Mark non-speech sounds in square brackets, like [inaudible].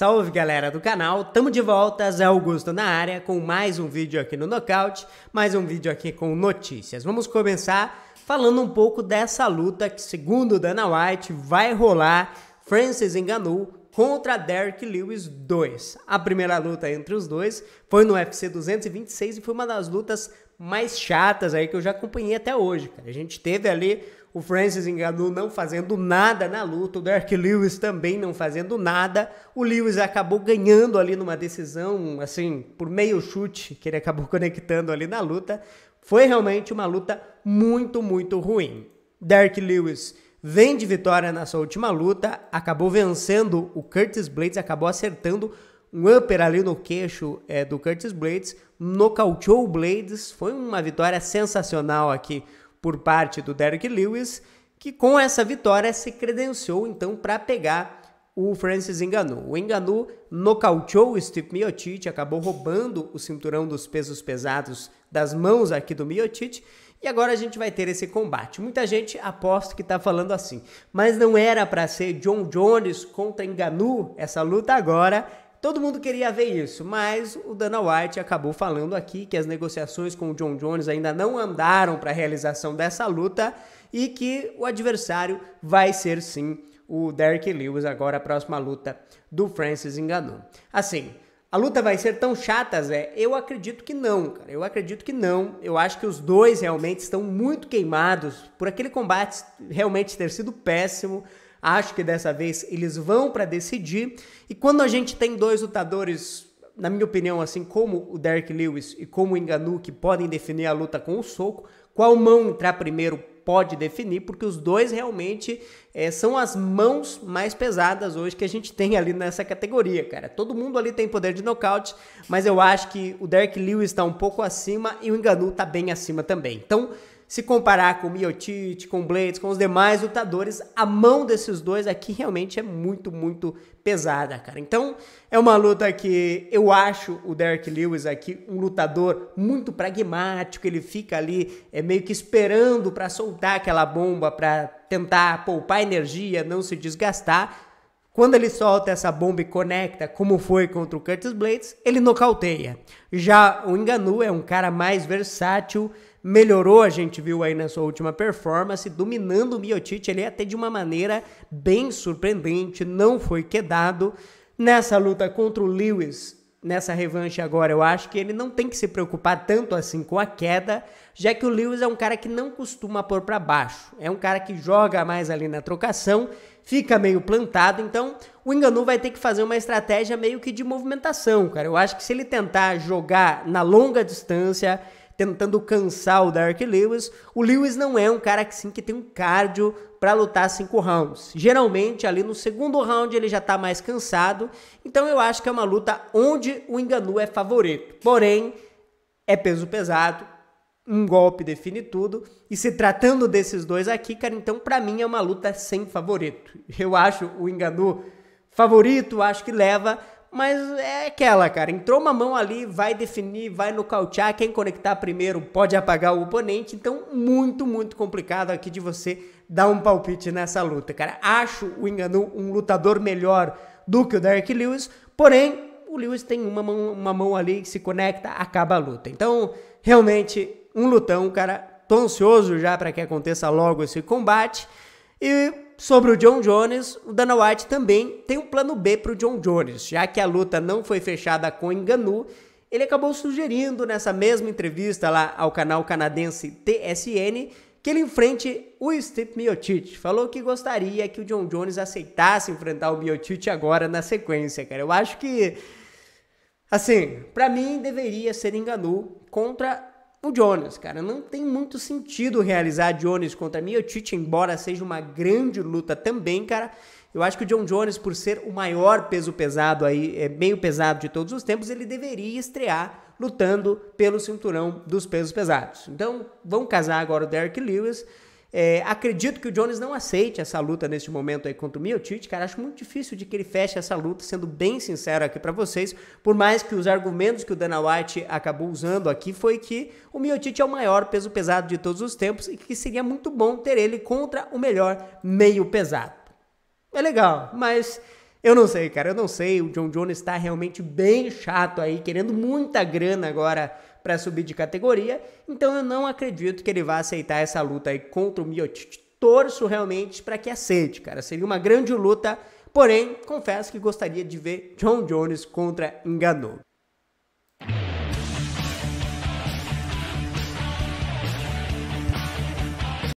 Salve galera do canal, tamo de volta, Zé Augusto na área com mais um vídeo aqui no Knockout, mais um vídeo aqui com notícias. Vamos começar falando um pouco dessa luta que, segundo Dana White, vai rolar Francis enganou contra Derrick Lewis 2. A primeira luta entre os dois foi no UFC 226 e foi uma das lutas mais chatas aí que eu já acompanhei até hoje, cara. A gente teve ali o Francis Ngannou não fazendo nada na luta, o Derek Lewis também não fazendo nada. O Lewis acabou ganhando ali numa decisão, assim, por meio chute que ele acabou [laughs] conectando ali na luta. Foi realmente uma luta muito, muito ruim. Derek Lewis vem de vitória na sua última luta, acabou vencendo o Curtis Blades, acabou acertando um upper ali no queixo é, do Curtis Blades, nocauteou o Blades, foi uma vitória sensacional aqui por parte do Derek Lewis, que com essa vitória se credenciou então para pegar o Francis Enganu. O Enganu nocauteou o Steve Miotic, acabou roubando o cinturão dos pesos pesados das mãos aqui do Miotic, e agora a gente vai ter esse combate. Muita gente aposta que está falando assim, mas não era para ser John Jones contra Enganu essa luta agora, Todo mundo queria ver isso, mas o Dana White acabou falando aqui que as negociações com o John Jones ainda não andaram para a realização dessa luta e que o adversário vai ser sim o Derek Lewis, agora a próxima luta do Francis Ngannou. Assim, a luta vai ser tão chata, Zé? Eu acredito que não, cara. Eu acredito que não. Eu acho que os dois realmente estão muito queimados por aquele combate realmente ter sido péssimo. Acho que dessa vez eles vão para decidir. E quando a gente tem dois lutadores, na minha opinião, assim como o Derek Lewis e como o Enganu, que podem definir a luta com o soco, qual mão entrar primeiro pode definir, porque os dois realmente é, são as mãos mais pesadas hoje que a gente tem ali nessa categoria, cara. Todo mundo ali tem poder de nocaute, mas eu acho que o Derek Lewis está um pouco acima e o Enganu está bem acima também. Então, se comparar com o com o Blades, com os demais lutadores, a mão desses dois aqui realmente é muito, muito pesada, cara. Então, é uma luta que eu acho o Derek Lewis aqui um lutador muito pragmático, ele fica ali é, meio que esperando para soltar aquela bomba, para tentar poupar energia, não se desgastar quando ele solta essa bomba e conecta, como foi contra o Curtis Blades, ele nocauteia. Já o Enganu é um cara mais versátil, melhorou, a gente viu aí na sua última performance, dominando o Miocic, ele é até de uma maneira bem surpreendente, não foi quedado. Nessa luta contra o Lewis, nessa revanche agora. Eu acho que ele não tem que se preocupar tanto assim com a queda, já que o Lewis é um cara que não costuma pôr para baixo. É um cara que joga mais ali na trocação, fica meio plantado, então o Enganu vai ter que fazer uma estratégia meio que de movimentação, cara. Eu acho que se ele tentar jogar na longa distância, tentando cansar o Dark Lewis. O Lewis não é um cara que sim que tem um cardio para lutar cinco rounds. Geralmente ali no segundo round ele já está mais cansado, então eu acho que é uma luta onde o Enganu é favorito. Porém, é peso pesado, um golpe define tudo. E se tratando desses dois aqui, cara, então para mim é uma luta sem favorito. Eu acho o Enganu favorito, acho que leva, mas é aquela, cara. Entrou uma mão ali, vai definir, vai nocautear. Quem conectar primeiro pode apagar o oponente. Então, muito, muito complicado aqui de você dar um palpite nessa luta, cara. Acho o Enganu um lutador melhor do que o Derek Lewis, porém, o Lewis tem uma mão, uma mão ali que se conecta, acaba a luta. Então, realmente, um lutão, cara. Tô ansioso já para que aconteça logo esse combate. E Sobre o John Jones, o Dana White também tem um plano B para o John Jones, já que a luta não foi fechada com Enganu, ele acabou sugerindo nessa mesma entrevista lá ao canal canadense TSN que ele enfrente o Steve Miocic. Falou que gostaria que o John Jones aceitasse enfrentar o Miocic agora na sequência, cara. Eu acho que, assim, para mim deveria ser Enganu contra o Jones, cara. Não tem muito sentido realizar Jones contra Miocic, embora seja uma grande luta também, cara. Eu acho que o John Jones, por ser o maior peso pesado aí, é meio pesado de todos os tempos, ele deveria estrear lutando pelo cinturão dos pesos pesados. Então, vão casar agora o Derek Lewis é, acredito que o Jones não aceite essa luta neste momento aí contra o Miocic, cara. Acho muito difícil de que ele feche essa luta, sendo bem sincero aqui para vocês. Por mais que os argumentos que o Dana White acabou usando aqui foi que o Miocic é o maior peso pesado de todos os tempos e que seria muito bom ter ele contra o melhor meio pesado. É legal, mas eu não sei, cara, eu não sei. O John Jones está realmente bem chato aí, querendo muita grana agora para subir de categoria. Então eu não acredito que ele vá aceitar essa luta aí contra o Miocic. Torço realmente para que aceite, cara. Seria uma grande luta, porém, confesso que gostaria de ver John Jones contra Enganou.